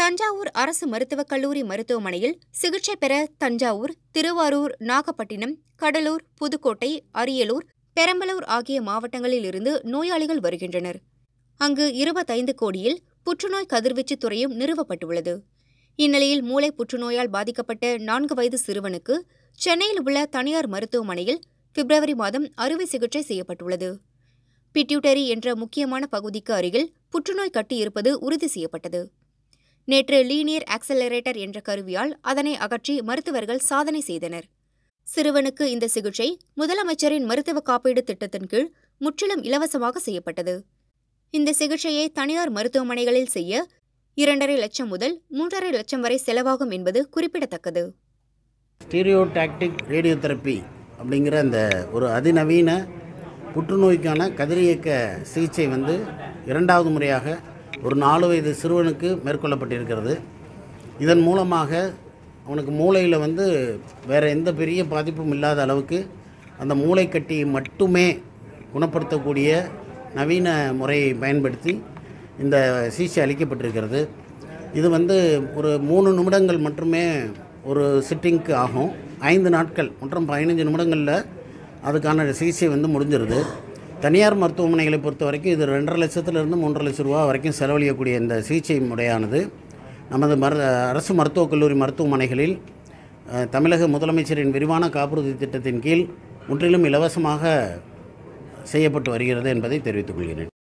தஞ்சாவூர் அரசு மருத்துவக் கல்லூரி மருத்துவமனையில் சிகிச்சை பெற தஞ்சாவூர் திருவாரூர் நாகப்பட்டினம் கடலூர் புதுக்கோட்டை அரியலூர் பெரம்பலூர் ஆகிய மாவட்டங்களிலிருந்து நோயாளிகள் வருகின்றனர் அங்கு இருபத்தைந்து கோடியில் புற்றுநோய் கதிர்வீச்சு துறையும் நிறுவப்பட்டுள்ளது இந்நிலையில் மூளை புற்றுநோயால் பாதிக்கப்பட்ட நான்கு வயது சிறுவனுக்கு சென்னையில் உள்ள தனியார் மருத்துவமனையில் பிப்ரவரி மாதம் அறுவை சிகிச்சை செய்யப்பட்டுள்ளது பிட்யூட்டரி என்ற முக்கியமான பகுதிக்கு அருகில் புற்றுநோய் கட்டியிருப்பது உறுதி செய்யப்பட்டது நேற்று லீனியர் ஆக்சலரேட்டர் என்ற கருவியால் அதனை அகற்றி மருத்துவர்கள் சாதனை செய்தனர் சிறுவனுக்கு இந்த சிகிச்சை முதலமைச்சரின் மருத்துவ காப்பீடு திட்டத்தின் கீழ் முற்றிலும் இலவசமாக செய்யப்பட்டது இந்த சிகிச்சையை தனியார் மருத்துவமனைகளில் செய்ய இரண்டரை லட்சம் முதல் மூன்றரை லட்சம் வரை செலவாகும் என்பது குறிப்பிடத்தக்கது ஸ்டீரியோடாக்டிக் ரேடியோதெரப்பி அப்படிங்கிற அந்த ஒரு அதிநவீன புற்றுநோய்க்கான கதிரியக்க சிகிச்சை வந்து இரண்டாவது முறையாக ஒரு நாலு வயது சிறுவனுக்கு மேற்கொள்ளப்பட்டிருக்கிறது இதன் மூலமாக அவனுக்கு மூளையில் வந்து வேறு எந்த பெரிய பாதிப்பும் இல்லாத அளவுக்கு அந்த மூளை கட்டி மட்டுமே குணப்படுத்தக்கூடிய நவீன முறையை பயன்படுத்தி இந்த சிகிச்சை அளிக்கப்பட்டிருக்கிறது இது வந்து ஒரு மூணு நிமிடங்கள் மட்டுமே ஒரு சிட்டிங்க்கு ஆகும் ஐந்து நாட்கள் மற்றும் பதினஞ்சு நிமிடங்களில் அதுக்கான சிகிச்சை வந்து முடிஞ்சிருது தனியார் மருத்துவமனைகளை பொறுத்த வரைக்கும் இது ரெண்டரை லட்சத்துலேருந்து மூன்றரை லட்ச ரூபா வரைக்கும் செலவழியக்கூடிய இந்த சிகிச்சை முறையானது நமது மரு அரசு மருத்துவக் கல்லூரி மருத்துவமனைகளில் தமிழக முதலமைச்சரின் விரிவான காப்புறுதி திட்டத்தின் கீழ் முற்றிலும் இலவசமாக செய்யப்பட்டு வருகிறது என்பதை தெரிவித்துக் கொள்கிறேன்